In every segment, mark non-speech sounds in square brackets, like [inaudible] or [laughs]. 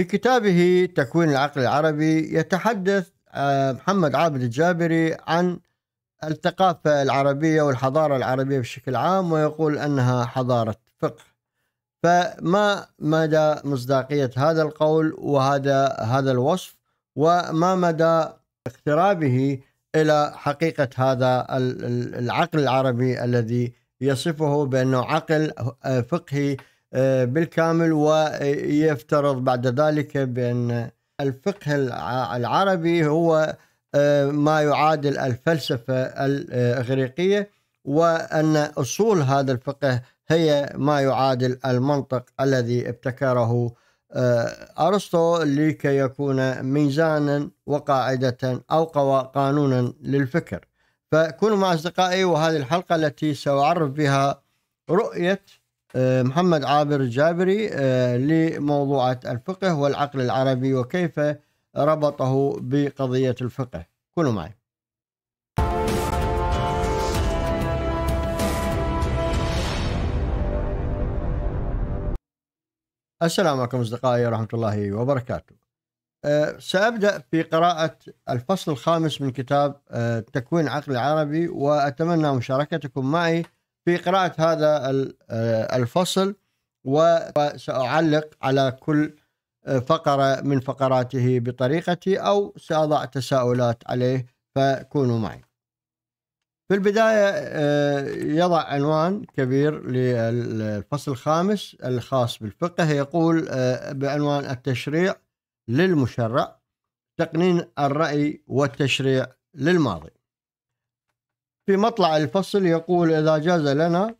في كتابه تكوين العقل العربي يتحدث آه، محمد عابد الجابري عن الثقافة العربية والحضارة العربية بشكل عام ويقول أنها حضارة فقه فما مدى مصداقية هذا القول وهذا هذا الوصف وما مدى اقترابه إلى حقيقة هذا العقل العربي الذي يصفه بأنه عقل آه، فقهي آه، بالكامل ويفترض بعد ذلك بأن الفقه العربي هو آه، ما يعادل الفلسفة الإغريقية وأن أصول هذا الفقه هي ما يعادل المنطق الذي ابتكره آه، أرسطو لكي يكون ميزانا وقاعدة أو قانونا للفكر فكونوا مع أصدقائي وهذه الحلقة التي سأعرف بها رؤية آه، محمد عابر الجابري آه، لموضوعة الفقه والعقل العربي وكيف ربطه بقضية الفقه كونوا معي السلام عليكم أصدقائي ورحمة الله وبركاته آه، سأبدأ في قراءة الفصل الخامس من كتاب تكوين عقل عربي وأتمنى مشاركتكم معي في قراءة هذا آه، الفصل وسأعلق على كل آه، فقرة من فقراته بطريقتي أو سأضع تساؤلات عليه فكونوا معي في البداية آه، يضع عنوان كبير للفصل الخامس الخاص بالفقه يقول بعنوان التشريع للمشرع تقنين الرأي والتشريع للماضي في مطلع الفصل يقول إذا جاز لنا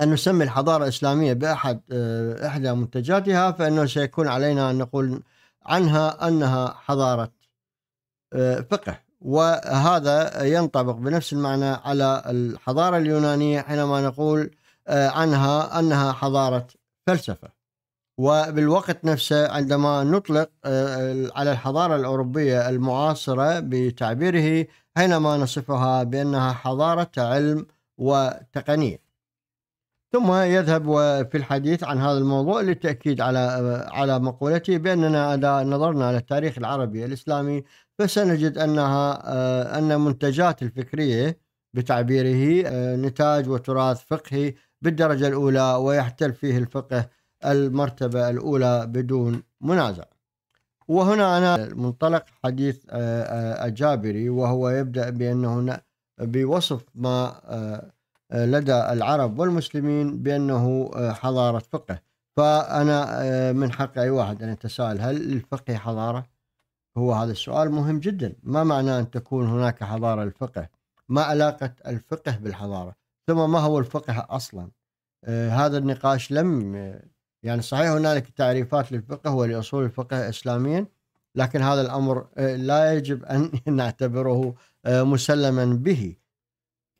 أن نسمي الحضارة الإسلامية بأحد آه، إحدى منتجاتها فإنه سيكون علينا أن نقول عنها أنها حضارة آه، فقه وهذا ينطبق بنفس المعنى على الحضارة اليونانية حينما نقول آه، عنها أنها حضارة فلسفة وبالوقت نفسه عندما نطلق على الحضارة الأوروبية المعاصرة بتعبيره حينما نصفها بأنها حضارة علم وتقنية ثم يذهب في الحديث عن هذا الموضوع للتأكيد على على مقولته بأننا إذا نظرنا التاريخ العربي الإسلامي فسنجد أنها أن منتجات الفكرية بتعبيره نتاج وتراث فقهي بالدرجة الأولى ويحتل فيه الفقه المرتبة الأولى بدون منازع وهنا أنا منطلق حديث أجابري آه، آه، وهو يبدأ بأنه بوصف ما آه، لدى العرب والمسلمين بأنه حضارة فقه فأنا من حق أي واحد أن يتساءل هل الفقه حضارة؟ هو هذا السؤال مهم جدا ما معنى أن تكون هناك حضارة الفقه؟ ما علاقة الفقه بالحضارة؟ ثم ما هو الفقه أصلا؟ هذا النقاش لم يعني صحيح هنالك تعريفات للفقه ولاصول الفقه اسلاميا لكن هذا الامر آه، لا يجب ان [laughs] نعتبره آه، مسلما به.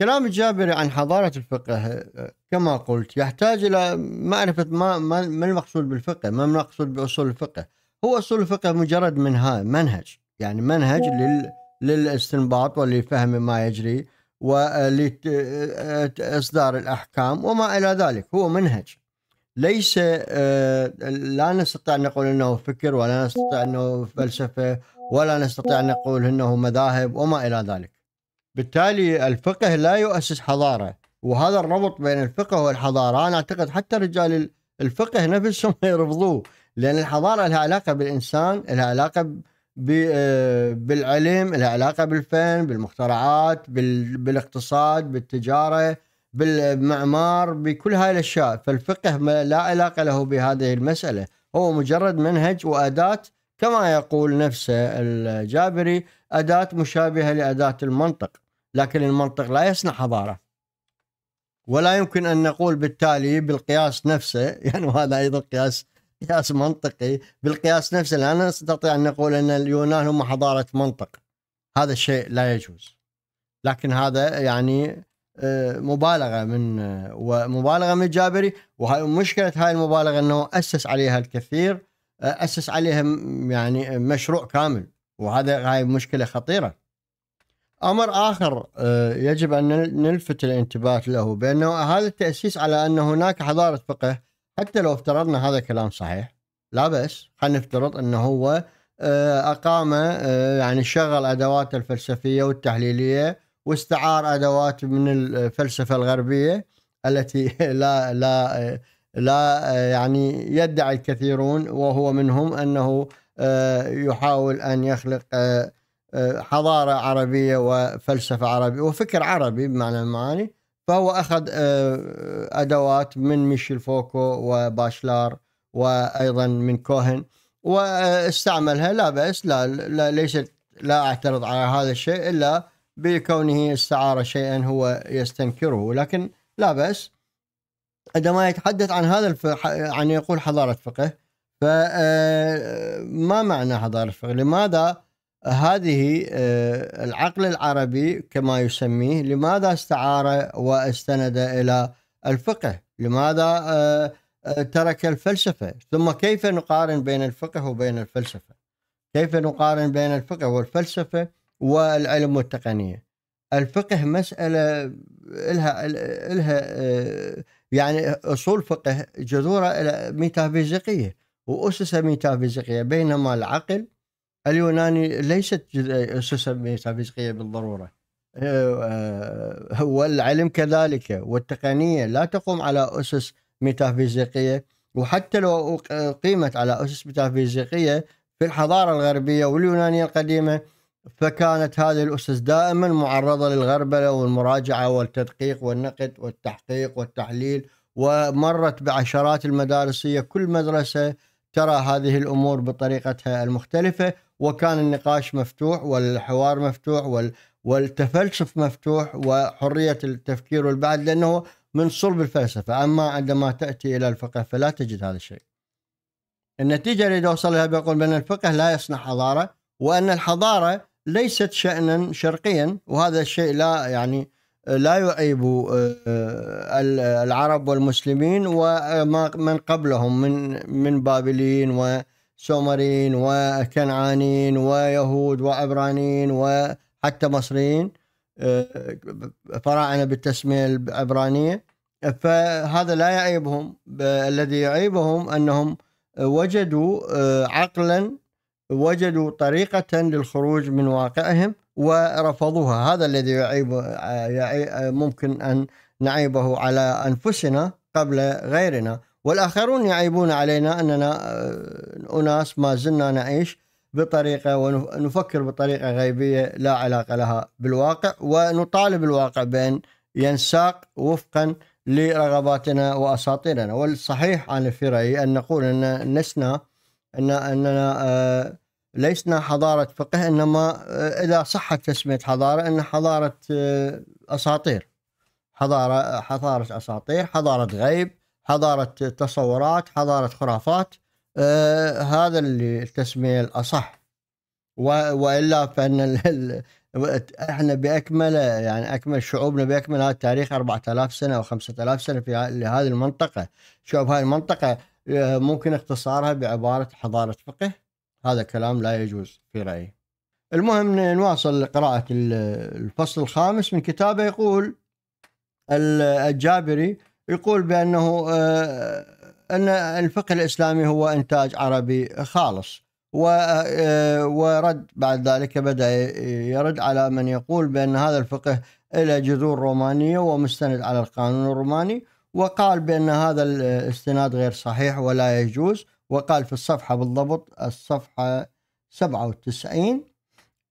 كلام الجابري عن حضاره الفقه آه، كما قلت يحتاج الى معرفه ما ما المقصود بالفقه، ما المقصود باصول الفقه. هو اصول الفقه مجرد منها منهج يعني منهج لل للاستنباط ولفهم ما يجري ولاصدار الاحكام وما الى ذلك هو منهج ليس آه، لا نستطيع ان نقول انه فكر ولا نستطيع انه فلسفه ولا نستطيع ان نقول انه مذاهب وما الى ذلك. بالتالي الفقه لا يؤسس حضاره وهذا الربط بين الفقه والحضاره انا اعتقد حتى رجال الفقه نفسهم [laughs] يرفضوه لان الحضاره لها علاقه بالانسان، لها علاقه آه، بالعلم، لها علاقه بالفن، بالمخترعات، بالاقتصاد، بالتجاره بالمعمار بكل هاي الاشياء فالفقه لا علاقه له بهذه المساله هو مجرد منهج واداه كما يقول نفسه الجابري اداه مشابهه لاداه المنطق لكن المنطق لا يصنع حضاره ولا يمكن ان نقول بالتالي بالقياس نفسه [laughs] يعني وهذا ايضا قياس قياس منطقي بالقياس نفسه لا نستطيع ان نقول ان اليونان هم حضاره منطق هذا الشيء لا يجوز لكن هذا يعني مبالغه من ومبالغه من الجابري وهاي مشكله هاي المبالغه انه اسس عليها الكثير اسس عليها يعني مشروع كامل وهذا هاي مشكله خطيره. امر اخر آه، يجب ان نلفت الانتباه له بانه هذا التاسيس على ان هناك حضاره فقه حتى لو افترضنا هذا كلام صحيح لا بس خلينا نفترض انه هو آه، اقام آه، يعني شغل ادواته الفلسفيه والتحليليه واستعار ادوات من الفلسفه الغربيه التي [laughs] لا لا لا يعني يدعي الكثيرون وهو منهم انه آه، يحاول ان يخلق آه، آه، حضاره عربيه وفلسفه عربيه وفكر عربي بمعنى المعاني فهو اخذ ادوات من ميشيل فوكو وباشلار وايضا من كوهن واستعملها لا باس لا, لا ليست لا اعترض على هذا الشيء الا بكونه استعار شيئا هو يستنكره لكن لا بأس عندما يتحدث عن هذا الفقه عن يقول حضارة فقه فما آه، معنى حضارة فقه لماذا هذه آه، العقل العربي كما يسميه لماذا استعار واستند إلى الفقه لماذا آه، ترك الفلسفة ثم كيف نقارن بين الفقه وبين الفلسفة كيف نقارن بين الفقه والفلسفة والعلم والتقنيه الفقه مساله لها لها آه، يعني اصول فقه جذوره ميتافيزيقيه واسس ميتافيزيقيه بينما العقل اليوناني ليست اسس ميتافيزيقيه بالضروره آه، آه، والعلم كذلك والتقنيه لا تقوم على اسس ميتافيزيقيه وحتى لو قيمت على اسس ميتافيزيقيه في الحضاره الغربيه واليونانيه القديمه فكانت هذه الأسس دائما معرضة للغربلة والمراجعة والتدقيق والنقد والتحقيق والتحليل ومرت بعشرات المدارسية كل مدرسة ترى هذه الأمور بطريقتها المختلفة وكان النقاش مفتوح والحوار مفتوح والتفلسف مفتوح وحرية التفكير والبعد لأنه من صلب الفلسفة أما عندما تأتي إلى الفقه فلا تجد هذا الشيء النتيجة اللي أوصل لها بيقول بأن الفقه لا يصنع حضارة وأن الحضارة ليست شأنا شرقيا وهذا الشيء لا يعني لا يعيب آه، العرب والمسلمين ومن قبلهم من من بابليين وسومريين وكنعانيين ويهود وعبرانيين وحتى مصريين آه، فراعنه بالتسميه العبرانيه فهذا لا يعيبهم الذي يعيبهم انهم وجدوا آه، عقلا وجدوا طريقة للخروج من واقعهم ورفضوها هذا الذي يعيب ممكن أن نعيبه على أنفسنا قبل غيرنا والآخرون يعيبون علينا أننا أناس ما زلنا نعيش بطريقة ونفكر بطريقة غيبية لا علاقة لها بالواقع ونطالب الواقع بأن ينساق وفقا لرغباتنا وأساطيرنا والصحيح أنا في رأيي أن نقول أن لسنا ان اننا آه، ليسنا حضاره فقه انما آه، اذا صحت تسميه حضاره ان حضاره آه، اساطير حضاره حضاره اساطير حضاره غيب حضاره تصورات حضاره خرافات هذا اللي التسميه الاصح والا فان احنا باكمله يعني اكمل شعوبنا باكملها التاريخ 4000 سنه او 5000 سنه في لهذه المنطقه، شوف هاي المنطقه آه، ممكن اختصارها بعبارة حضارة فقه هذا كلام لا يجوز في رأيي المهم نواصل قراءة الفصل الخامس من كتابه يقول الجابري يقول بأنه آه، أن الفقه الإسلامي هو إنتاج عربي خالص آه، ورد بعد ذلك بدأ يرد على من يقول بأن هذا الفقه إلى جذور رومانية ومستند على القانون الروماني وقال بأن هذا الاستناد غير صحيح ولا يجوز وقال في الصفحة بالضبط الصفحة 97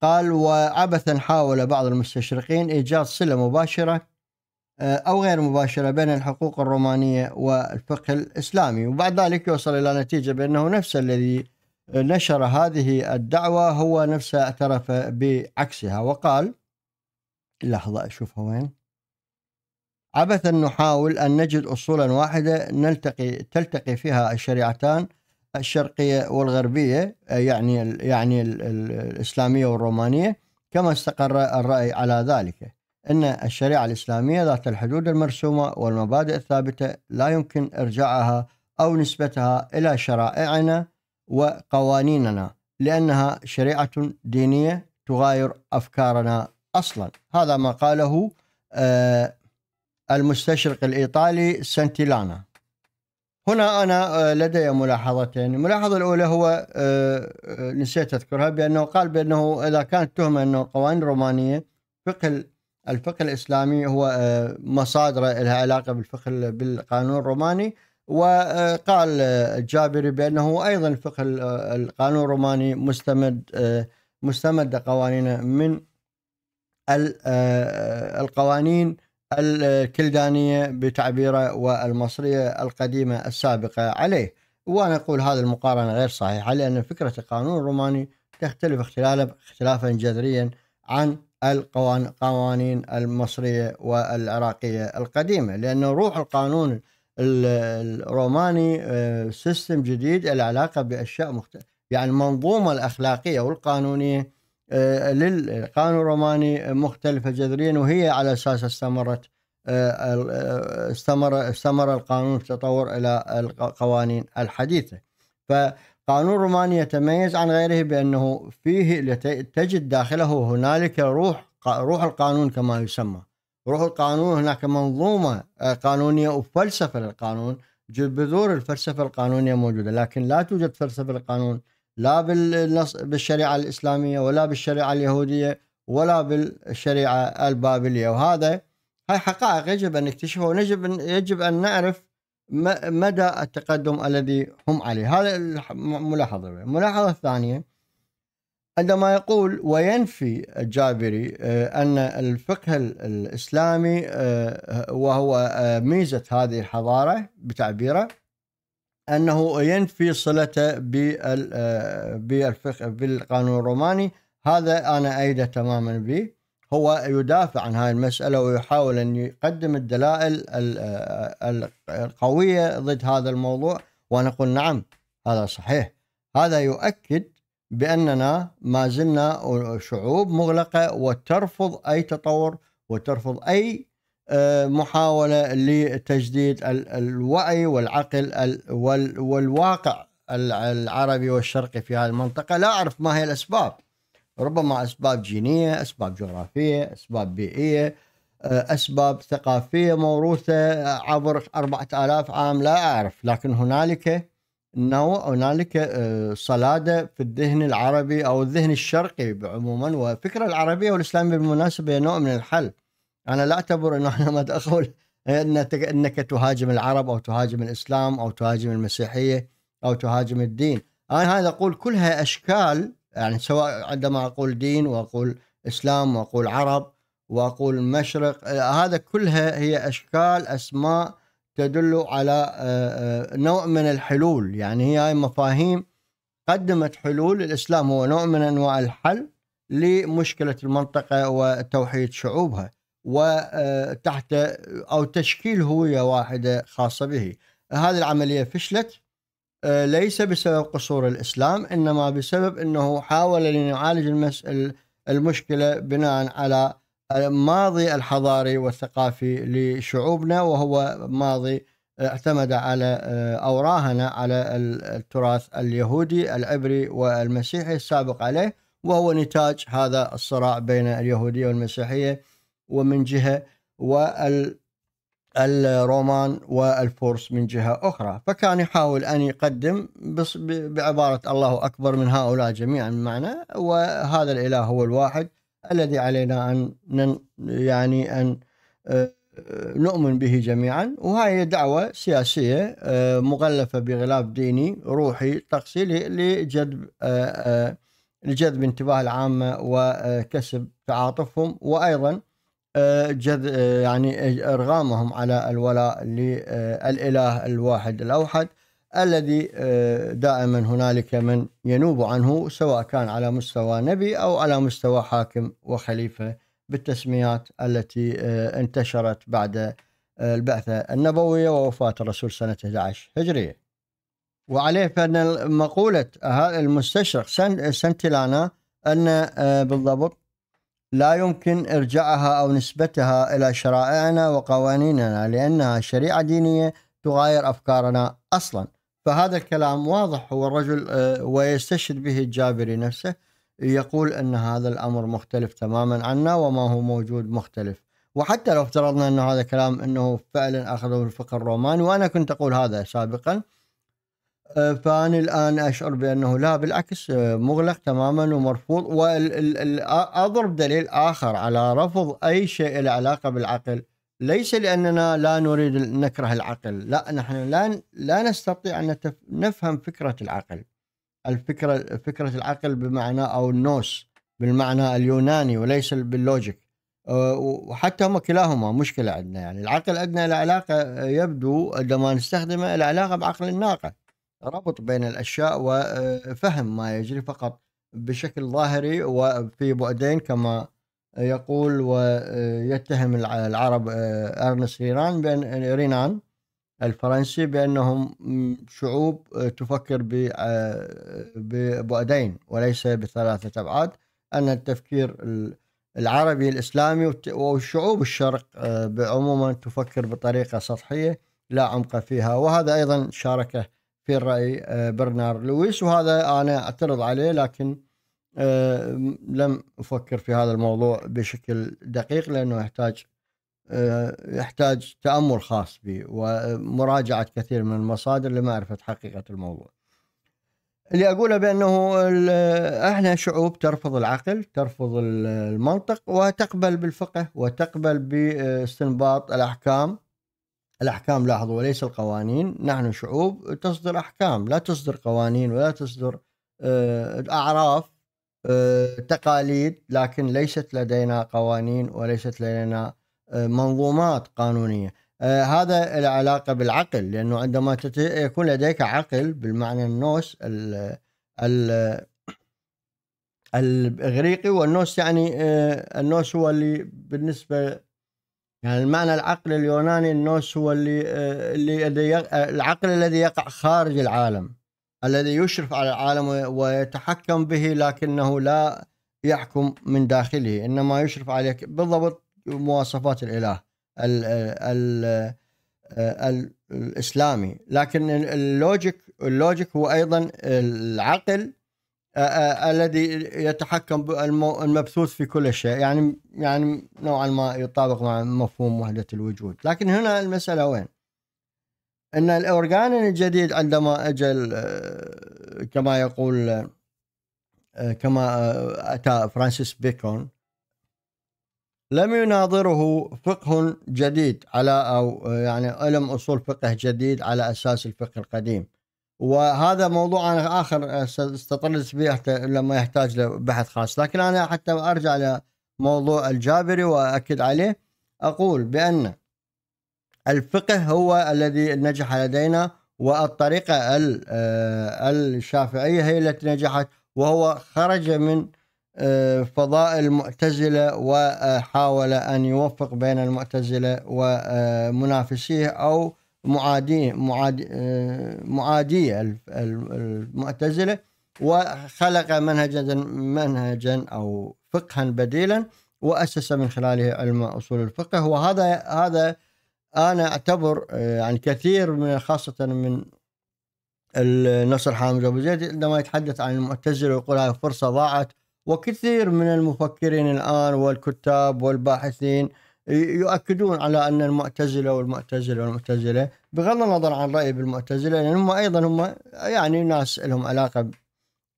قال وعبثا حاول بعض المستشرقين إيجاد صلة مباشرة آه، أو غير مباشرة بين الحقوق الرومانية والفقه الإسلامي وبعد ذلك يوصل إلى نتيجة بأنه نفس الذي نشر هذه الدعوة هو نفسه اعترف بعكسها وقال لحظة أشوفها وين عبثا نحاول أن نجد أصولا واحدة نلتقي تلتقي فيها الشريعتان الشرقية والغربية يعني يعني الإسلامية والرومانية كما استقر الرأي على ذلك أن الشريعة الإسلامية ذات الحدود المرسومة والمبادئ الثابتة لا يمكن إرجاعها أو نسبتها إلى شرائعنا وقوانيننا لأنها شريعة دينية تغاير أفكارنا أصلا هذا ما قاله آه، المستشرق الإيطالي سنتيلانا هنا أنا آه، لدي ملاحظتين الملاحظة الأولى هو آه، آه، نسيت أذكرها بأنه قال بأنه إذا كانت تهمة أنه قوانين رومانية فقه الفقه الإسلامي هو مصادر لها علاقة بالفقه بالقانون الروماني وقال الجابري بأنه أيضا فقه القانون الروماني مستمد مستمد قوانين من القوانين الكلدانية بتعبيره والمصرية القديمة السابقة عليه وأنا أقول هذه المقارنة غير صحيحة لأن فكرة القانون الروماني تختلف اختلافا جذريا عن القوانين المصرية والعراقية القديمة لأن روح القانون الروماني سيستم آه، جديد العلاقة بأشياء مختلفة يعني المنظومة الأخلاقية والقانونية آه، للقانون الروماني مختلفة جذريا وهي على أساسها استمرت آه، آه، استمر استمر القانون في التطور إلى القوانين الحديثة فقانون الروماني يتميز عن غيره بأنه فيه تجد داخله هنالك روح روح القانون كما يسمى روح القانون هناك منظومة قانونية وفلسفة للقانون جذور الفلسفة القانونية موجودة لكن لا توجد فلسفة للقانون لا بالشريعة الإسلامية ولا بالشريعة اليهودية ولا بالشريعة البابلية وهذا هاي حقائق يجب أن نكتشفها ويجب أن يجب أن نعرف مدى التقدم الذي هم عليه هذا الملاحظه الملاحظة الثانية عندما يقول وينفي الجابري آه، أن الفقه الإسلامي آه، وهو آه، ميزة هذه الحضارة بتعبيره انه ينفي صلته بالفقه بالقانون الروماني هذا انا ايده تماما به هو يدافع عن هذه المساله ويحاول ان يقدم الدلائل القويه ضد هذا الموضوع ونقول نعم هذا صحيح هذا يؤكد باننا ما زلنا شعوب مغلقه وترفض اي تطور وترفض اي آه، محاولة لتجديد الوعي والعقل والواقع العربي والشرقي في هذه المنطقة لا أعرف ما هي الأسباب ربما أسباب جينية أسباب جغرافية أسباب بيئية آه، أسباب ثقافية موروثة آه، عبر أربعة آلاف عام لا أعرف لكن هنالك نوع هنالك صلادة في الذهن العربي أو الذهن الشرقي عموما والفكرة العربية والإسلامية بالمناسبة نوع من الحل انا لا اعتبر انه احنا ما تقول انك تهاجم العرب او تهاجم الاسلام او تهاجم المسيحيه او تهاجم الدين انا هذا اقول كلها اشكال يعني سواء عندما اقول دين واقول اسلام واقول عرب واقول مشرق هذا كلها هي اشكال اسماء تدل على آه، آه، نوع من الحلول يعني هي هاي مفاهيم قدمت حلول الاسلام هو نوع من انواع الحل لمشكله المنطقه وتوحيد شعوبها وتحت أو تشكيل هوية واحدة خاصة به هذه العملية فشلت ليس بسبب قصور الإسلام إنما بسبب أنه حاول أن يعالج المشكلة بناء على الماضي الحضاري والثقافي لشعوبنا وهو ماضي اعتمد على او راهن على التراث اليهودي العبري والمسيحي السابق عليه وهو نتاج هذا الصراع بين اليهوديه والمسيحيه ومن جهة والرومان والفورس من جهة أخرى فكان يحاول أن يقدم بص بعبارة الله أكبر من هؤلاء جميعا معنا وهذا الإله هو الواحد الذي علينا أن يعني أن آه، نؤمن به جميعا وهي دعوة سياسية آه، مغلفة بغلاف ديني روحي تقصيلي لجذب آه، لجذب انتباه العامة وكسب تعاطفهم وأيضا آه، جذ آه، يعني ارغامهم على الولاء للاله الواحد الاوحد الذي آه، دائما هنالك من ينوب عنه سواء كان على مستوى نبي او على مستوى حاكم وخليفه بالتسميات التي انتشرت بعد البعثه النبويه ووفاه الرسول سنه 11 هجريه. وعليه فان مقوله المستشرق سنتلانا ان بالضبط لا يمكن إرجاعها أو نسبتها إلى شرائعنا وقوانيننا لأنها شريعة دينية تغاير أفكارنا أصلا فهذا الكلام واضح هو الرجل آه، ويستشهد به الجابري نفسه يقول أن هذا الأمر مختلف تماما عنا وما هو موجود مختلف وحتى لو افترضنا أن هذا كلام أنه فعلا أخذه الفقه الروماني وأنا كنت أقول هذا سابقا آه، فأنا الآن أشعر بأنه لا بالعكس آه، مغلق تماما ومرفوض وأضرب دليل آخر على رفض أي شيء له علاقة بالعقل ليس لأننا لا نريد نكره العقل لا نحن لا, لا نستطيع أن نفهم فكرة العقل الفكرة فكرة العقل بمعنى أو النوس بالمعنى اليوناني وليس باللوجيك آه، وحتى هم كلاهما مشكلة عندنا يعني العقل عندنا له علاقة يبدو عندما نستخدمه له علاقة بعقل الناقة ربط بين الأشياء وفهم آه، ما يجري فقط بشكل ظاهري وفي آه، بعدين كما يقول ويتهم آه، العرب أرنس رينان بأن رينان الفرنسي بأنهم شعوب تفكر ببعدين وليس بثلاثة أبعاد أن التفكير العربي الإسلامي والشعوب الشرق عموما تفكر بطريقة سطحية لا عمق فيها وهذا أيضا شاركه في الرأي آه، برنار لويس وهذا أنا أعترض عليه لكن آه، لم أفكر في هذا الموضوع بشكل دقيق لأنه يحتاج آه، يحتاج تأمل خاص به ومراجعة كثير من المصادر لمعرفة حقيقة الموضوع اللي أقوله بأنه إحنا شعوب ترفض العقل ترفض المنطق وتقبل بالفقه وتقبل باستنباط الأحكام الأحكام لاحظوا وليس القوانين نحن شعوب تصدر أحكام لا تصدر قوانين ولا تصدر آه، أعراف آه، تقاليد لكن ليست لدينا قوانين وليست لدينا آه، منظومات قانونية هذا العلاقة بالعقل لأنه عندما يكون لديك عقل بالمعنى النوس ال الإغريقي والنوس يعني النوس هو اللي بالنسبة يعني المعنى العقل اليوناني النوس هو اللي آه، اللي آه، العقل الذي يقع خارج العالم الذي يشرف على العالم ويتحكم به لكنه لا يحكم من داخله انما يشرف عليك بالضبط مواصفات الاله ال آه، ال ال الاسلامي لكن اللوجيك اللوجيك هو ايضا العقل آه، آه، الذي يتحكم المبثوث في كل شيء يعني يعني نوعا ما يطابق مع مفهوم وحده الوجود لكن هنا المساله وين ان الاورجان الجديد عندما اجل آه، كما يقول كما اتى فرانسيس بيكون لم يناظره فقه جديد على او يعني علم اصول فقه جديد على اساس الفقه القديم وهذا موضوع انا اخر آه، استطردت به لما يحتاج لبحث خاص لكن انا حتى ارجع لموضوع الجابري واكد عليه اقول بان الفقه هو الذي نجح لدينا والطريقه آه، الشافعيه هي التي نجحت وهو خرج من آه، فضاء المعتزله وحاول ان يوفق بين المعتزله ومنافسيه او معاديه معادي معاديه آه، المعتزله وخلق منهجا منهجا او فقها بديلا واسس من خلاله علم اصول الفقه وهذا هذا انا اعتبر آه، يعني كثير من خاصه من النصر حامد ابو زيد عندما يتحدث عن المعتزله ويقول هذه فرصه ضاعت وكثير من المفكرين الان والكتاب والباحثين يؤكدون على ان المعتزله والمعتزله والمعتزله بغض النظر عن رايي بالمعتزله لان هم ايضا هم يعني ناس لهم علاقه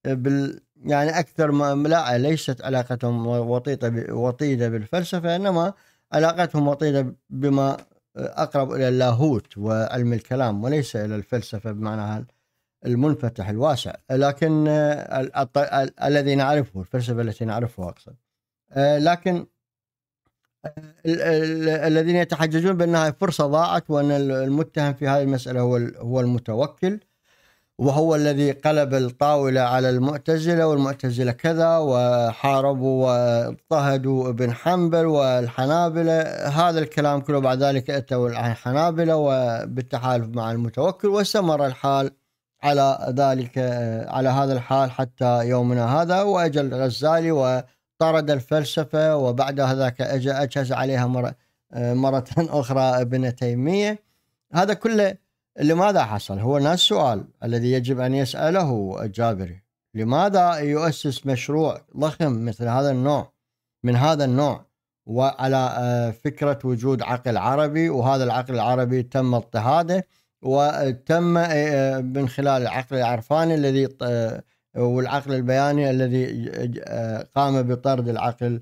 بال يعني اكثر ما لا ليست علاقتهم وطيده وطيده بالفلسفه انما علاقتهم وطيده بما اقرب الى اللاهوت وعلم الكلام وليس الى الفلسفه بمعناها المنفتح الواسع لكن الذي نعرفه الفلسفه التي نعرفها اقصد لكن الذين يتحججون بانها فرصه ضاعت وان المتهم في هذه المساله هو هو المتوكل وهو الذي قلب الطاوله على المعتزله والمعتزله كذا وحاربوا واضطهدوا ابن حنبل والحنابله هذا الكلام كله بعد ذلك اتوا الحنابله وبالتحالف مع المتوكل واستمر الحال على ذلك على هذا الحال حتى يومنا هذا واجل الغزالي و طرد الفلسفة وبعد هذاك أجى أجهز عليها مرة, آه، مرة [laughs] أخرى ابن تيمية هذا كله لماذا حصل هو نفس السؤال الذي يجب أن يسأله الجابري لماذا يؤسس مشروع ضخم مثل هذا النوع من هذا النوع وعلى آه، فكرة وجود عقل عربي وهذا العقل العربي تم اضطهاده وتم آه، من خلال العقل العرفاني الذي والعقل البياني الذي قام بطرد العقل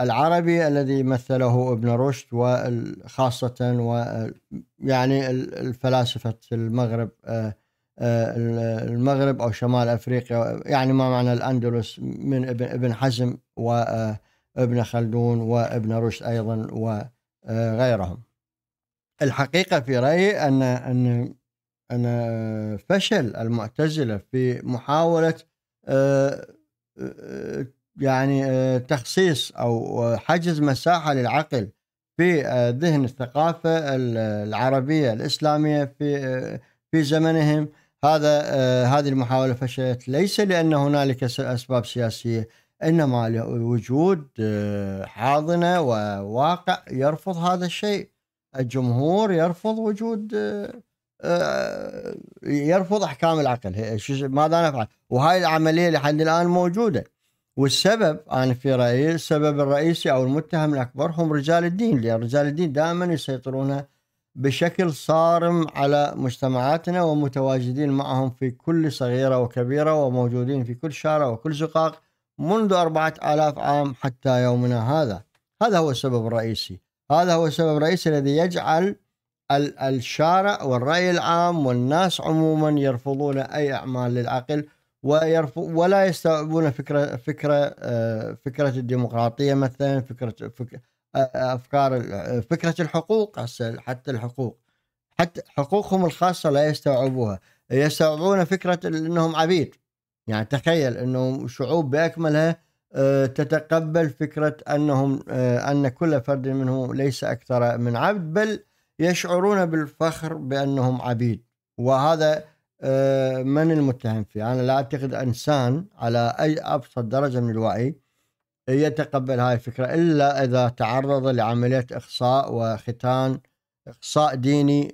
العربي الذي مثله ابن رشد وخاصة ويعني الفلاسفة المغرب المغرب أو شمال أفريقيا يعني ما معنى الأندلس من ابن حزم وابن خلدون وابن رشد أيضا وغيرهم الحقيقة في رأيي أن أن أن فشل المعتزلة في محاولة آه، آه، آه، يعني تخصيص أو حجز مساحة للعقل في ذهن الثقافة العربية الإسلامية في في زمنهم هذا هذه المحاولة فشلت ليس لأن هنالك أسباب سياسية إنما لوجود حاضنة وواقع يرفض هذا الشيء الجمهور يرفض وجود آه، يرفض احكام العقل ماذا نفعل وهاي العمليه لحد الان موجوده والسبب انا في رايي السبب الرئيسي او المتهم الاكبر هم رجال الدين لان رجال الدين دائما يسيطرون بشكل صارم على مجتمعاتنا ومتواجدين معهم في كل صغيره وكبيره وموجودين في كل شارع وكل زقاق منذ أربعة آلاف عام حتى يومنا هذا هذا هو السبب الرئيسي هذا هو السبب الرئيسي الذي يجعل الشارع والرأي العام والناس عموما يرفضون أي أعمال للعقل ويرفض ولا يستوعبون فكرة فكرة آه، فكرة الديمقراطية مثلا فكرة آه، أفكار فكرة الحقوق حتى الحقوق حتى حقوقهم الخاصة لا يستوعبوها يستوعبون فكرة أنهم عبيد يعني تخيل أنهم شعوب بأكملها آه، تتقبل فكرة أنهم أن كل فرد منهم ليس أكثر من عبد بل يشعرون بالفخر بأنهم عبيد وهذا آه، من المتهم فيه أنا لا أعتقد إنسان على أي أبسط درجة من الوعي يتقبل هاي الفكرة إلا إذا تعرض لعملية إخصاء وختان إخصاء ديني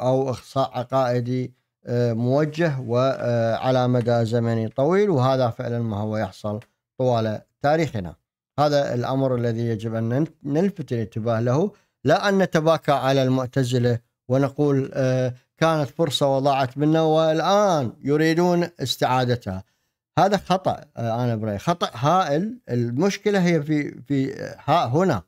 أو إخصاء عقائدي آه، موجه وعلى آه، مدى زمني طويل وهذا فعلا ما هو يحصل طوال تاريخنا هذا الأمر الذي يجب أن نلفت الانتباه له لا أن نتباكى على المعتزلة ونقول آه، كانت فرصة وضاعت منا والآن يريدون استعادتها هذا خطأ آه، أنا برأيي خطأ هائل المشكلة هي في في ها هنا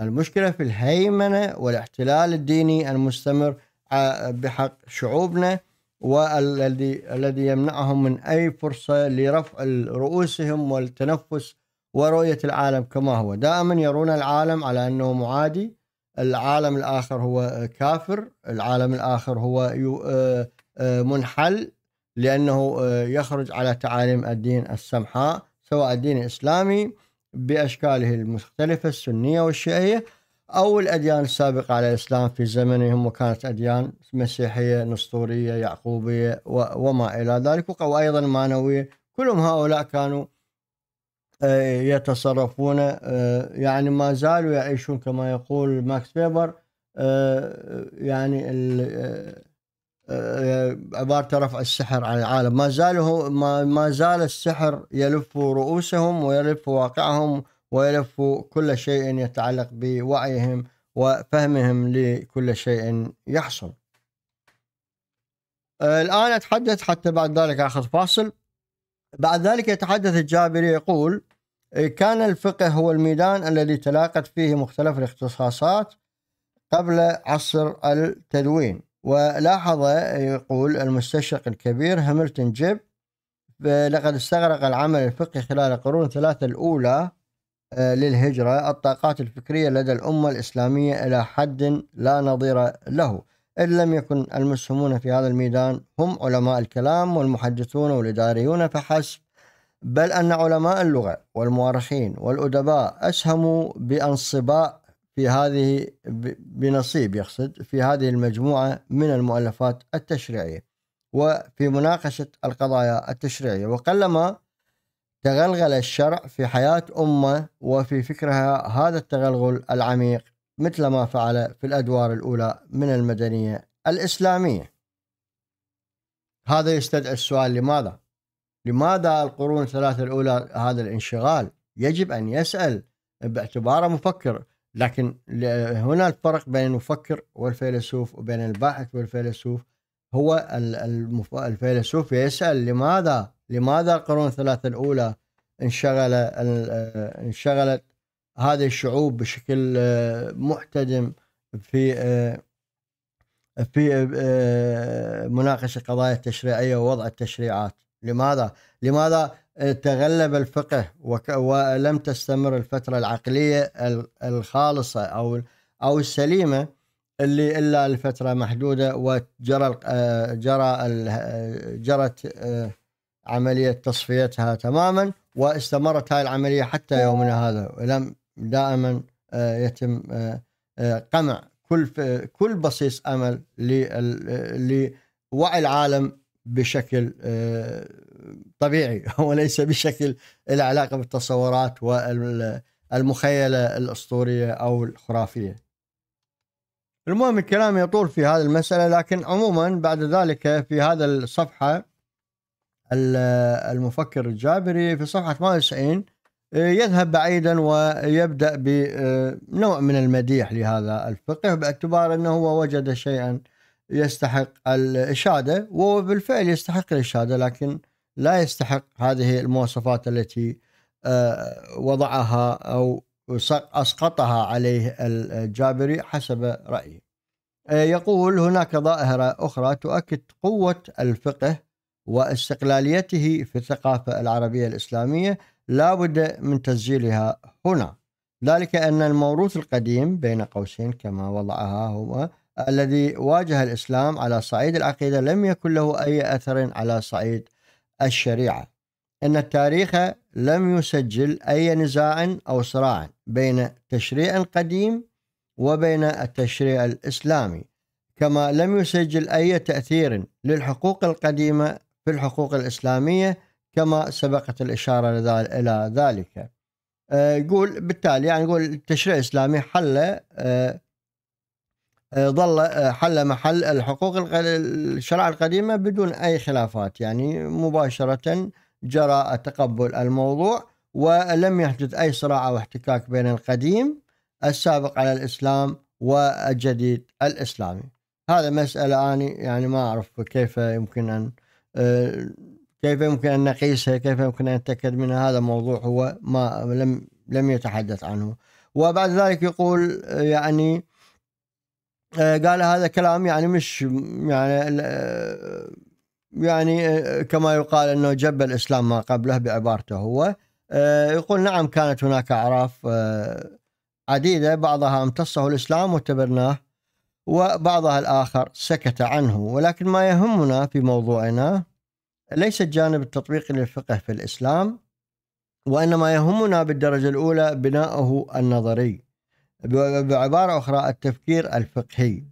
المشكلة في الهيمنة والاحتلال الديني المستمر آه، بحق شعوبنا والذي الذي يمنعهم من أي فرصة لرفع رؤوسهم والتنفس ورؤية العالم كما هو دائما يرون العالم على أنه معادي العالم الاخر هو كافر العالم الاخر هو آه، آه، منحل لانه آه، يخرج على تعاليم الدين السمحاء سواء الدين الاسلامي باشكاله المختلفه السنيه والشيعيه او الاديان السابقه على الاسلام في زمنهم وكانت اديان مسيحيه نسطوريه يعقوبيه وما الى ذلك وايضا معنويه كلهم هؤلاء كانوا آه، يتصرفون آه، يعني ما زالوا يعيشون كما يقول ماكس فيبر آه، يعني عبارة رفع السحر على العالم ما زالوا ما زال السحر يلف رؤوسهم ويلف واقعهم ويلف كل شيء يتعلق بوعيهم وفهمهم لكل شيء يحصل الآن أتحدث حتى بعد ذلك أخذ فاصل بعد ذلك يتحدث الجابري يقول إيه، كان الفقه هو الميدان الذي تلاقت فيه مختلف الاختصاصات قبل عصر التدوين ولاحظ إيه، يقول المستشرق الكبير هاملتون جيب إيه، لقد استغرق العمل الفقهي خلال القرون الثلاثة الأولى للهجرة الطاقات الفكرية لدى الأمة الإسلامية إلى حد لا نظير له إن لم يكن المسهمون في هذا الميدان هم علماء الكلام والمحدثون والإداريون فحسب بل أن علماء اللغة والمؤرخين والأدباء أسهموا بأنصباء في هذه بنصيب يقصد في هذه المجموعة من المؤلفات التشريعية وفي مناقشة القضايا التشريعية وقلما تغلغل الشرع في حياة أمة وفي فكرها هذا التغلغل العميق مثل ما فعل في الأدوار الأولى من المدنية الإسلامية هذا يستدعي السؤال لماذا؟ لماذا القرون الثلاثة الأولى هذا الانشغال؟ يجب أن يسأل باعتباره مفكر لكن هنا الفرق بين المفكر والفيلسوف وبين الباحث والفيلسوف هو الفيلسوف يسأل لماذا لماذا القرون الثلاثة الأولى انشغل انشغلت هذه الشعوب بشكل آه، محتدم في آه، في آه، مناقشه قضايا التشريعيه ووضع التشريعات لماذا لماذا تغلب الفقه ولم تستمر الفتره العقليه الخالصه او او السليمه اللي الا لفتره محدوده وجرى جرى جرت عمليه تصفيتها تماما واستمرت هاي العمليه حتى يومنا هذا لم دائما آه، يتم آه، آه، قمع كل كل بصيص امل لوعي العالم بشكل طبيعي [laughs] وليس بشكل العلاقه بالتصورات والمخيله الاسطوريه او الخرافيه. المهم الكلام يطول في هذه المساله لكن عموما بعد ذلك في هذا الصفحه المفكر الجابري في صفحه 98 يذهب بعيدا ويبدأ بنوع آه، من المديح لهذا الفقه باعتبار أنه هو وجد شيئا يستحق الإشادة وهو بالفعل يستحق الإشادة لكن لا يستحق هذه المواصفات التي آه، وضعها أو أسقطها عليه الجابري حسب رأيي آه، يقول هناك ظاهرة أخرى تؤكد قوة الفقه واستقلاليته في الثقافة العربية الإسلامية لا بد من تسجيلها هنا ذلك أن الموروث القديم بين قوسين كما وضعها هو الذي واجه الإسلام على صعيد العقيدة لم يكن له أي أثر على صعيد الشريعة أن التاريخ لم يسجل أي نزاع أو صراع بين تشريع قديم وبين التشريع الإسلامي كما لم يسجل أي تأثير للحقوق القديمة في الحقوق الإسلامية كما سبقت الإشارة إلى ذلك آه، يقول بالتالي يعني يقول التشريع الإسلامي حل آه، آه، ظل حل محل الحقوق الشرع القديمة بدون أي خلافات يعني مباشرة جرى تقبل الموضوع ولم يحدث أي صراع أو احتكاك بين القديم السابق على الإسلام والجديد الإسلامي هذا مسألة أنا يعني ما أعرف كيف يمكن أن كيف يمكن أن نقيسها كيف يمكن أن نتأكد منها هذا موضوع هو ما لم لم يتحدث عنه وبعد ذلك يقول يعني آه، قال هذا كلام يعني مش يعني آه، يعني آه، كما يقال انه جب الاسلام ما قبله بعبارته هو يقول نعم كانت هناك اعراف عديده بعضها امتصه الاسلام واعتبرناه وبعضها الاخر سكت عنه ولكن ما يهمنا في موضوعنا ليس الجانب التطبيقي للفقه في الإسلام وإنما يهمنا بالدرجة الأولى بناؤه النظري بعبارة أخرى التفكير الفقهي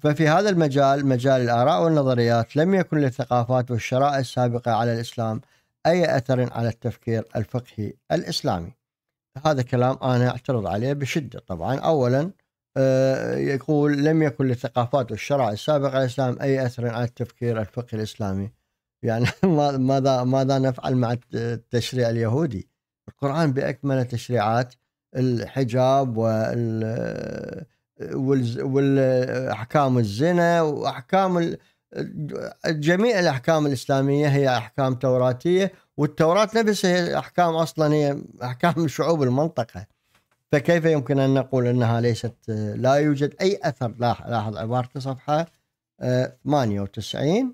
ففي هذا المجال مجال الآراء والنظريات لم يكن للثقافات والشرائع السابقة على الإسلام أي أثر على التفكير الفقهي الإسلامي هذا كلام أنا أعترض عليه بشدة طبعا أولا آه، يقول لم يكن للثقافات والشرائع السابقة على الإسلام أي أثر على التفكير الفقهي الإسلامي يعني [laughs] ماذا ماذا نفعل مع التشريع اليهودي القرآن بأكمله تشريعات الحجاب وال والاحكام الزنا واحكام جميع الاحكام الاسلاميه هي احكام توراتيه والتوراه نفسها هي احكام اصلا هي احكام [laughs] شعوب المنطقه فكيف يمكن ان نقول انها ليست لا يوجد اي اثر لاحظ عباره صفحه 98 آه،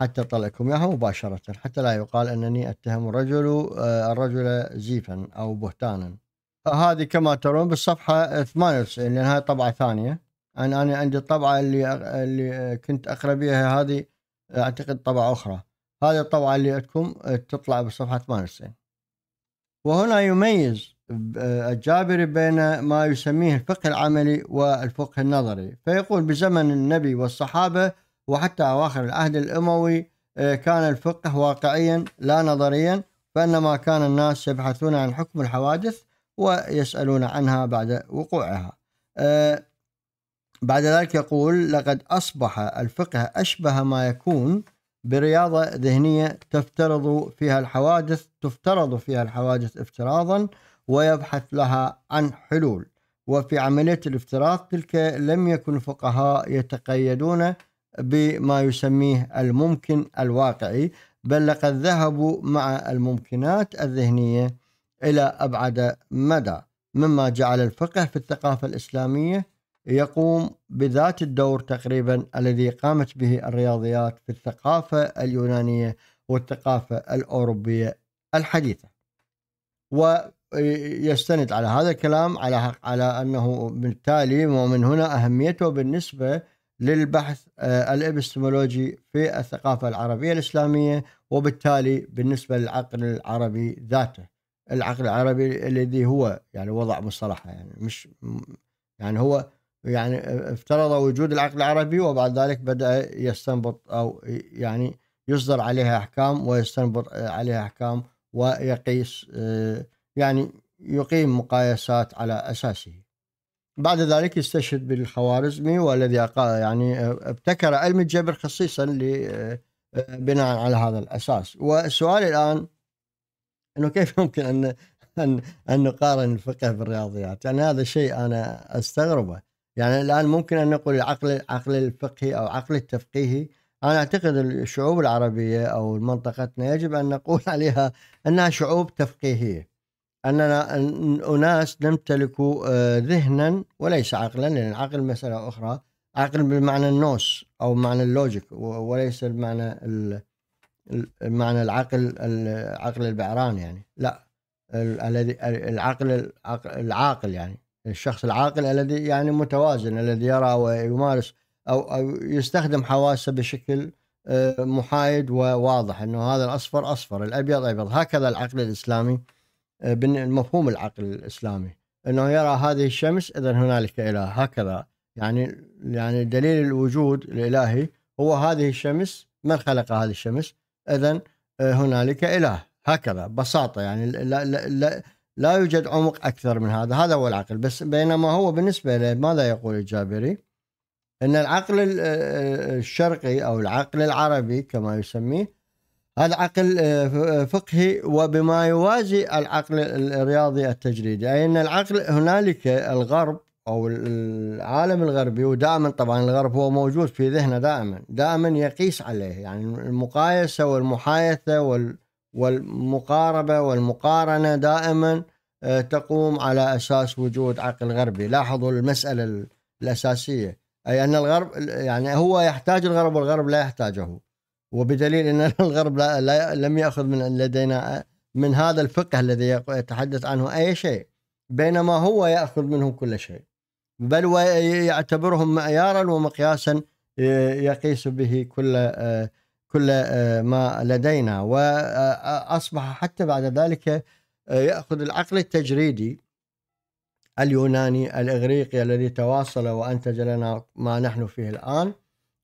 حتى أطلعكم إياها مباشرة حتى لا يقال أنني أتهم الرجل آه، الرجل زيفا أو بهتانا هذه كما ترون بالصفحة 98 لأن هاي طبعة ثانية أنا أنا عندي الطبعة اللي اللي كنت أقرأ بها هذه آه، أعتقد طبعة أخرى هذه الطبعة اللي عندكم آه، تطلع بالصفحة 98 وهنا يميز الجابري بين ما يسميه الفقه العملي والفقه النظري فيقول بزمن النبي والصحابة وحتى أواخر العهد الأموي آه، كان الفقه واقعيا لا نظريا فإنما كان الناس يبحثون عن حكم الحوادث ويسألون عنها بعد وقوعها آه، بعد ذلك يقول لقد أصبح الفقه أشبه ما يكون برياضة ذهنية تفترض فيها الحوادث تفترض فيها الحوادث افتراضا ويبحث لها عن حلول وفي عملية الافتراض تلك لم يكن الفقهاء يتقيدون بما يسميه الممكن الواقعي بل لقد ذهبوا مع الممكنات الذهنيه الى ابعد مدى مما جعل الفقه في الثقافه الاسلاميه يقوم بذات الدور تقريبا الذي قامت به الرياضيات في الثقافه اليونانيه والثقافه الاوروبيه الحديثه. ويستند على هذا الكلام على على انه بالتالي ومن هنا اهميته بالنسبه للبحث آه، الابستمولوجي في الثقافة العربية الإسلامية وبالتالي بالنسبة للعقل العربي ذاته العقل العربي الذي هو يعني وضع مصطلحه يعني مش يعني هو يعني آه، افترض وجود العقل العربي وبعد ذلك بدأ يستنبط أو يعني يصدر عليها أحكام ويستنبط آه، عليها أحكام ويقيس يعني يقيم مقايسات على أساسه بعد ذلك يستشهد بالخوارزمي والذي يعني آه، ابتكر علم الجبر خصيصا آه، آه، بناء على هذا الاساس والسؤال الان انه كيف يمكن ان ان ان نقارن الفقه بالرياضيات يعني هذا شيء انا استغربه يعني الان ممكن ان نقول العقل العقل الفقهي او عقل التفقيهي انا اعتقد الشعوب العربيه او منطقتنا يجب ان نقول عليها انها شعوب تفقيهيه أننا أناس نمتلك آه، ذهنا وليس عقلا لأن يعني العقل مسألة أخرى عقل بمعنى النوس أو معنى اللوجيك وليس المعنى معنى العقل العقل البعران يعني لا الذي العقل العاقل يعني الشخص العاقل الذي يعني متوازن الذي يرى ويمارس أو, أو يستخدم حواسه بشكل آه، محايد وواضح أنه هذا الأصفر أصفر الأبيض أبيض هكذا العقل الإسلامي آه، بالمفهوم العقل الاسلامي انه يرى هذه الشمس اذا هنالك اله هكذا يعني يعني دليل الوجود الالهي هو هذه الشمس من خلق هذه الشمس اذا آه، هنالك اله هكذا بساطه يعني لا, لا, لا, لا يوجد عمق اكثر من هذا هذا هو العقل بس بينما هو بالنسبه له ماذا يقول الجابري ان العقل آه، الشرقي او العقل العربي كما يسميه العقل آه، آه، فقهي وبما يوازي العقل الرياضي التجريدي أي أن العقل هنالك الغرب أو العالم الغربي ودائما طبعا الغرب هو موجود في ذهنه دائما دائما يقيس عليه يعني المقايسة والمحايثة والمقاربة والمقارنة دائما آه، تقوم على أساس وجود عقل غربي لاحظوا المسألة الأساسية أي أن الغرب يعني هو يحتاج الغرب والغرب لا يحتاجه وبدليل ان [laughs] الغرب لا, لم ياخذ من لدينا من هذا الفقه الذي يتحدث عنه اي شيء بينما هو ياخذ منه كل شيء بل ويعتبرهم معيارا ومقياسا يقيس به كل كل ما لدينا واصبح حتى بعد ذلك ياخذ العقل التجريدي اليوناني الاغريقي الذي تواصل وانتج لنا ما نحن فيه الان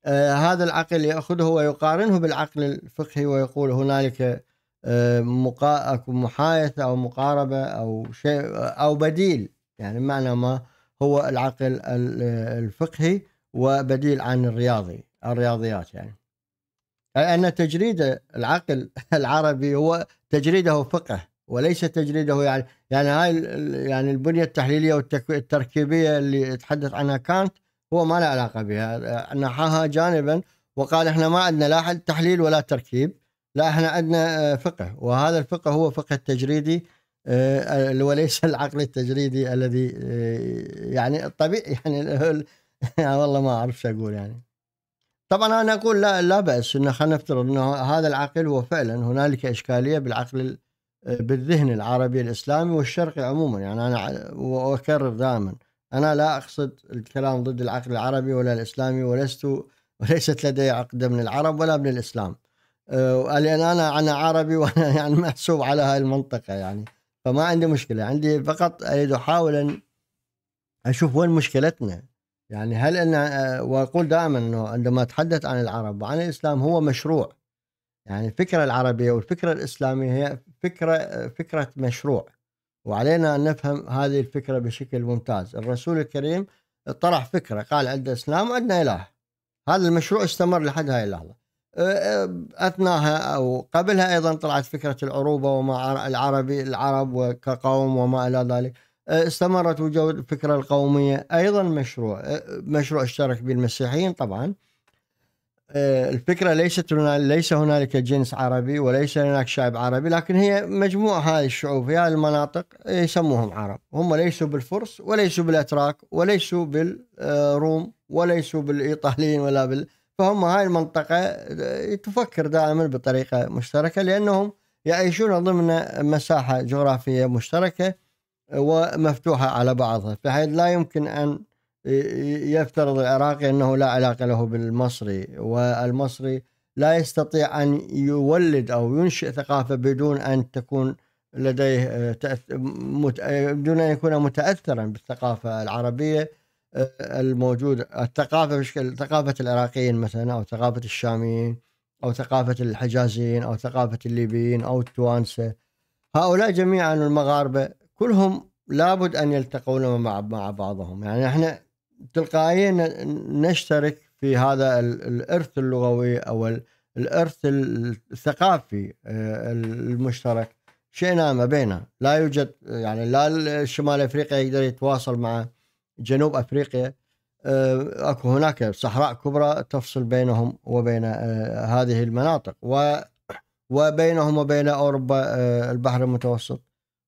آه، هذا العقل يأخذه ويقارنه بالعقل الفقهي ويقول هنالك آه، مقا... محايثة أو مقاربة أو شيء أو بديل يعني معنى ما هو العقل الفقهي وبديل عن الرياضي الرياضيات يعني أن تجريد العقل [laughs] العربي هو تجريده فقه وليس تجريده يعني يعني هاي يعني البنية التحليلية والتركيبية اللي تحدث عنها كانت هو ما له علاقه بها نحاها جانبا وقال احنا ما عندنا لا تحليل ولا تركيب لا احنا عندنا آه، فقه وهذا الفقه هو فقه التجريدي آه، وليس [laughs] العقل التجريدي الذي آه، يعني الطبيعي يعني [laughs] والله ما اعرف شو اقول يعني طبعا انا اقول لا لا باس انه خلينا نفترض انه هذا العقل هو فعلا هنالك اشكاليه بالعقل بالذهن العربي الاسلامي والشرقي عموما يعني انا واكرر دائما أنا لا أقصد الكلام ضد العقل العربي ولا الإسلامي ولست وليست لدي عقدة من العرب ولا من الإسلام أه، لأن أنا أنا عربي [laughs] وأنا يعني محسوب على هاي المنطقة يعني فما عندي مشكلة عندي فقط أريد أحاول أن أشوف وين مشكلتنا يعني هل أن أه، وأقول دائما أنه عندما أتحدث عن العرب وعن الإسلام هو مشروع يعني الفكرة العربية والفكرة الإسلامية هي فكرة فكرة مشروع وعلينا أن نفهم هذه الفكرة بشكل ممتاز الرسول الكريم طرح فكرة قال عندنا إسلام وعندنا إله هذا المشروع استمر لحد هاي اللحظة أه، أه، أثناها أو قبلها أيضا طلعت فكرة العروبة وما العربي العرب كقوم وما إلى ذلك أه، استمرت وجود الفكرة القومية أيضا مشروع مشروع اشترك به المسيحيين طبعا آه، الفكره ليست ليس هنالك جنس عربي وليس هناك شعب عربي لكن هي مجموعه هذه الشعوب في هذه المناطق آه، يسموهم عرب هم ليسوا بالفرس وليسوا بالاتراك وليسوا بالروم وليسوا بالايطاليين ولا بال فهم هاي المنطقه آه، تفكر دائما بطريقه مشتركه لانهم يعيشون ضمن مساحه جغرافيه مشتركه ومفتوحه على بعضها بحيث لا يمكن ان يفترض العراقي انه لا علاقه له بالمصري والمصري لا يستطيع ان يولد او ينشئ ثقافه بدون ان تكون لديه آه، آه، بدون ان يكون متاثرا بالثقافه العربيه آه، الموجوده الثقافه بشكل ثقافه العراقيين مثلا او ثقافه الشاميين او ثقافه الحجازيين او ثقافه الليبيين او التوانسه هؤلاء جميعا المغاربه كلهم لابد ان يلتقون مع مع بعضهم يعني احنا تلقائيا نشترك في هذا الارث اللغوي او الارث الثقافي آه، المشترك شئنا ما بينه لا يوجد يعني لا شمال افريقيا يقدر يتواصل مع جنوب افريقيا آه، اكو هناك صحراء كبرى تفصل بينهم وبين آه، هذه المناطق و وبينهم وبين اوروبا البحر المتوسط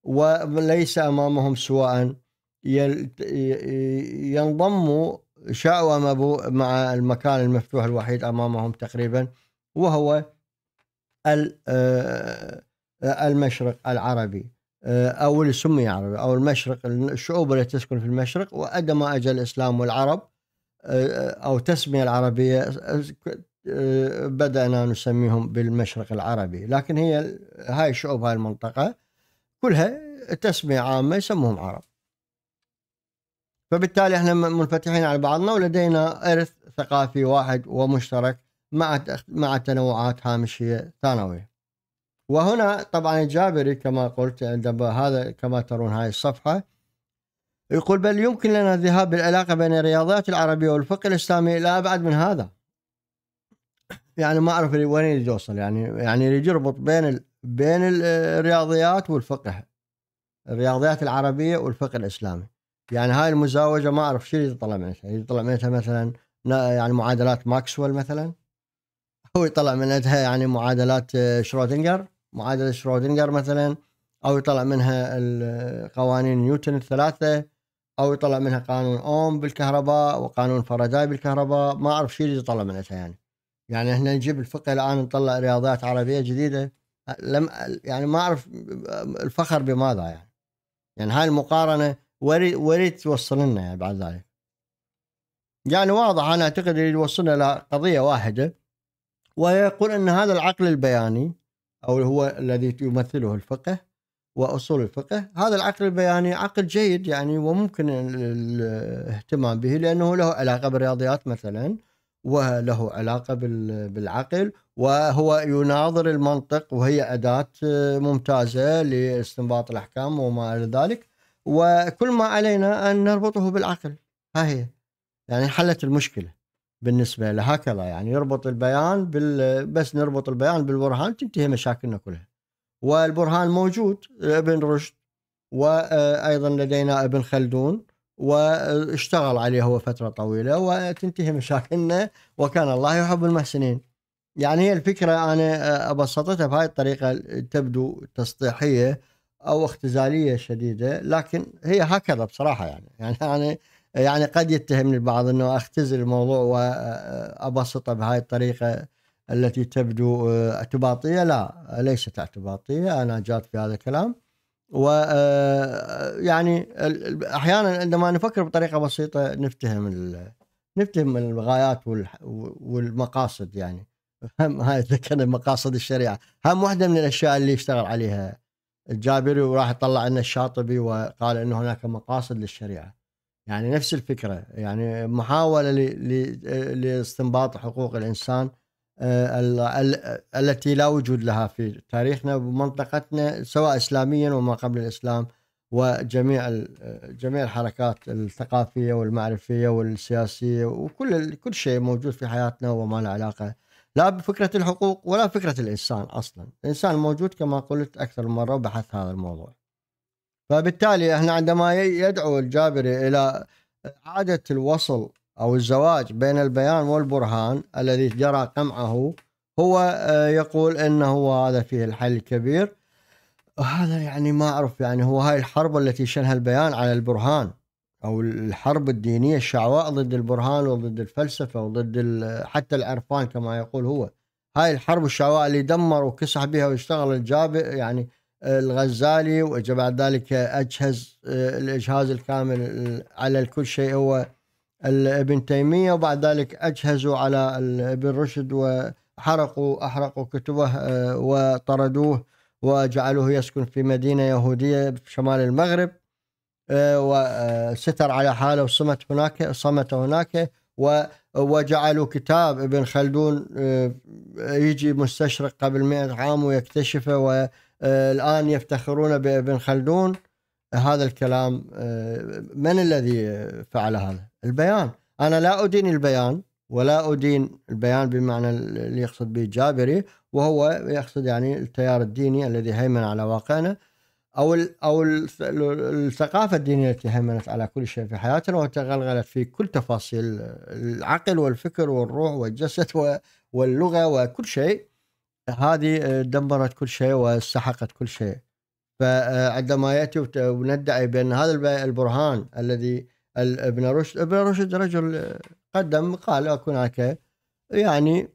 وليس امامهم سواء ينضموا شاءوا مع المكان المفتوح الوحيد امامهم تقريبا وهو آه، المشرق العربي آه، او اللي سمي عربي او المشرق الشعوب التي تسكن في المشرق وعندما اجى الاسلام والعرب آه، او تسميه العربيه بدانا نسميهم بالمشرق العربي لكن هي هاي شعوب هاي المنطقه كلها تسميه عامه يسموهم عرب فبالتالي احنا منفتحين على بعضنا ولدينا ارث ثقافي واحد ومشترك مع مع تنوعات هامشيه ثانويه. وهنا طبعا الجابري كما قلت عندما هذا كما ترون هاي الصفحه يقول بل يمكن لنا الذهاب بالعلاقه بين الرياضيات العربيه والفقه الاسلامي الى ابعد من هذا. يعني ما اعرف وين يريد يوصل يعني يعني يريد يربط بين ال... بين الرياضيات والفقه الرياضيات العربيه والفقه الاسلامي. يعني هاي المزاوجه ما اعرف شو اللي طلع منها اللي طلع منها مثلا يعني معادلات ماكسويل مثلا هو يطلع منها يعني معادلات آه، شرودنجر معادله شرودنجر مثلا او يطلع منها قوانين نيوتن الثلاثه او يطلع منها قانون اوم بالكهرباء وقانون فاراداي بالكهرباء ما اعرف شو اللي طلع منها يعني يعني احنا نجيب الفقه الان نطلع رياضات عربيه جديده لم يعني ما اعرف آه، الفخر بماذا يعني يعني هاي المقارنه وريد توصل لنا يعني بعد ذلك يعني واضح انا اعتقد اللي يوصلنا لقضيه واحده ويقول ان هذا العقل البياني او هو الذي يمثله الفقه واصول الفقه هذا العقل البياني عقل جيد يعني وممكن الاهتمام به لانه له علاقه بالرياضيات مثلا وله علاقه بالعقل وهو يناظر المنطق وهي اداه ممتازه لاستنباط الاحكام وما الى ذلك وكل ما علينا أن نربطه بالعقل ها هي يعني حلت المشكلة بالنسبة لهكذا يعني يربط البيان بال... بس نربط البيان بالبرهان تنتهي مشاكلنا كلها والبرهان موجود ابن رشد وأيضا لدينا ابن خلدون واشتغل عليه هو فترة طويلة وتنتهي مشاكلنا وكان الله يحب المحسنين يعني هي الفكرة أنا أبسطتها بهاي الطريقة تبدو تسطيحية او اختزاليه شديده لكن هي هكذا بصراحه يعني [laughs] يعني يعني, يعني قد يتهمني البعض انه اختزل الموضوع وابسطه بهاي الطريقه التي تبدو آه، اعتباطيه لا ليست اعتباطيه انا جات في هذا الكلام و آه، يعني احيانا عندما نفكر بطريقه بسيطه نفتهم نفتهم الغايات والمقاصد يعني هم [laughs] هاي ذكرنا مقاصد الشريعه هم واحده من الاشياء اللي اشتغل عليها الجابري وراح يطلع لنا الشاطبي وقال انه هناك مقاصد للشريعه يعني نفس الفكره يعني محاوله لاستنباط حقوق الانسان آه، التي لا وجود لها في تاريخنا ومنطقتنا سواء اسلاميا وما قبل الاسلام وجميع جميع الحركات الثقافيه والمعرفيه والسياسيه وكل كل شيء موجود في حياتنا وما له علاقه لا بفكرة الحقوق ولا فكرة الإنسان أصلا الإنسان موجود كما قلت أكثر مرة وبحث هذا الموضوع فبالتالي احنا عندما يدعو الجابري إلى إعادة الوصل أو الزواج بين البيان والبرهان الذي جرى قمعه هو آه، يقول أنه هذا فيه الحل الكبير هذا يعني ما أعرف يعني هو هاي الحرب التي شنها البيان على البرهان او الحرب الدينيه الشعواء ضد البرهان وضد الفلسفه وضد حتى العرفان كما يقول هو هاي الحرب الشعواء اللي دمر وكسح بها واشتغل الجابر يعني الغزالي واجى بعد ذلك اجهز آه، الاجهاز الكامل على الكل شيء هو ابن تيميه وبعد ذلك اجهزوا على ابن رشد وحرقوا احرقوا كتبه آه، وطردوه وجعلوه يسكن في مدينه يهوديه في شمال المغرب آه، وستر آه، على حاله وصمت هناك صمت هناك وجعلوا كتاب ابن خلدون آه، يجي مستشرق قبل مئة عام ويكتشفه والآن يفتخرون بابن خلدون هذا الكلام من الذي فعل هذا؟ البيان أنا لا أدين البيان ولا أدين البيان بمعنى اللي يقصد به جابري وهو يقصد يعني التيار الديني الذي هيمن على واقعنا او الـ او الـ الثقافه الدينيه التي هيمنت على كل شيء في حياتنا وتغلغلت في كل تفاصيل العقل والفكر والروح والجسد واللغه وكل شيء هذه آه، دمرت كل شيء واستحقت كل شيء فعندما ياتي وندعي بان هذا البرهان الذي ابن رشد ابن رشد رجل آه، قدم قال هناك يعني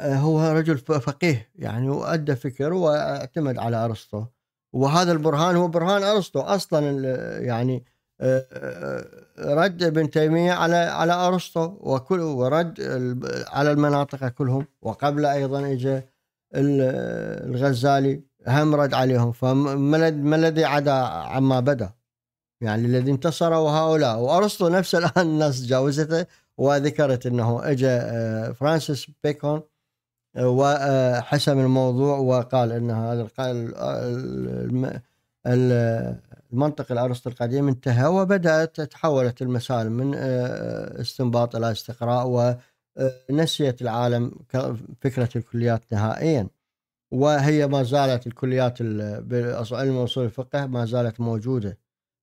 آه، هو رجل فقيه يعني وأدى فكر واعتمد على أرسطو وهذا البرهان هو برهان ارسطو اصلا يعني آه، آه، رد ابن تيميه على على ارسطو وكل ورد على المناطق كلهم وقبل ايضا اجى الغزالي هم رد عليهم فما الذي عدا عما بدا يعني الذي انتصر هؤلاء وارسطو نفسه الان الناس [laughs] جاوزته وذكرت انه اجى آه، فرانسيس بيكون وحسم الموضوع وقال ان هذا المنطق الارسطو القديم انتهى وبدات تحولت المسائل من آه، استنباط الى استقراء ونسيت آه، العالم فكره الكليات نهائيا وهي ما زالت الكليات علم اصول الفقه ما زالت موجوده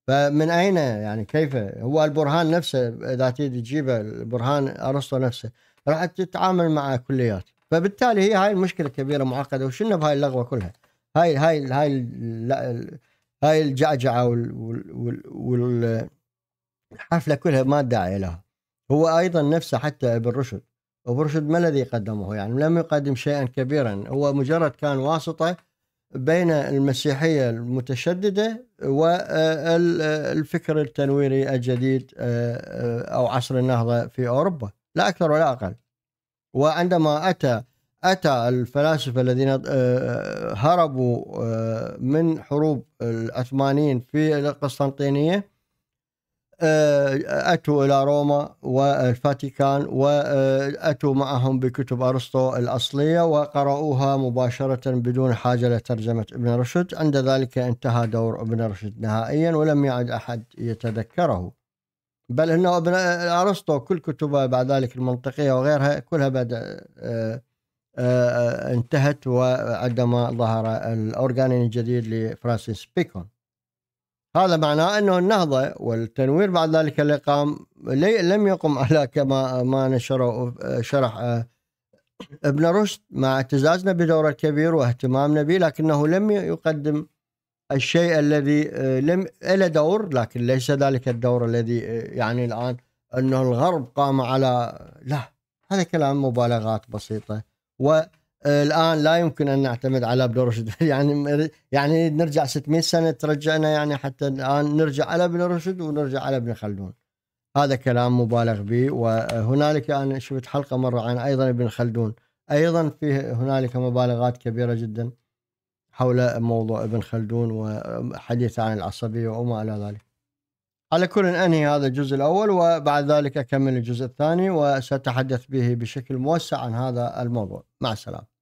فمن اين يعني كيف هو البرهان نفسه اذا تجيبه البرهان ارسطو نفسه راح تتعامل مع كليات فبالتالي هي هاي المشكله كبيره معقده وشلنا بهاي اللغوه كلها هاي هاي هاي هاي الجعجعه وال كلها ما داعي لها هو ايضا نفسه حتى ابن رشد ابن رشد ما الذي قدمه يعني لم يقدم شيئا كبيرا هو مجرد كان واسطه بين المسيحيه المتشدده والفكر آه، آه، التنويري الجديد آه، او عصر النهضه في اوروبا لا اكثر ولا اقل وعندما أتى أتى الفلاسفة الذين آه، آه، هربوا آه، من حروب العثمانيين في القسطنطينية أتوا إلى روما والفاتيكان وأتوا معهم بكتب أرسطو الأصلية وقرأوها مباشرة بدون حاجة لترجمة ابن رشد عند ذلك انتهى دور ابن رشد نهائيا ولم يعد أحد يتذكره بل انه ابن ارسطو كل كتبه بعد ذلك المنطقيه وغيرها كلها بعد آه، آه، آه، انتهت وعندما ظهر الاورجانين الجديد لفرانسيس بيكون هذا معناه انه النهضه والتنوير بعد ذلك اللي قام لم يقم على كما ما نشره شرح ابن رشد مع اعتزازنا بدوره الكبير واهتمامنا به لكنه لم يقدم الشيء الذي آه، لم له دور لكن ليس ذلك الدور الذي آه، يعني الان انه الغرب قام على لا هذا كلام مبالغات بسيطه والان آه، لا يمكن ان نعتمد على بن رشد [laughs] يعني يعني نرجع 600 سنه ترجعنا يعني حتى الان نرجع على ابن رشد ونرجع على ابن خلدون هذا كلام مبالغ به وهنالك انا شفت حلقه مره عن ايضا ابن خلدون ايضا فيه هنالك مبالغات كبيره جدا حول موضوع ابن خلدون وحديث عن العصبية وما إلى ذلك على كل أنهي هذا الجزء الأول وبعد ذلك أكمل الجزء الثاني وسأتحدث به بشكل موسع عن هذا الموضوع مع السلامة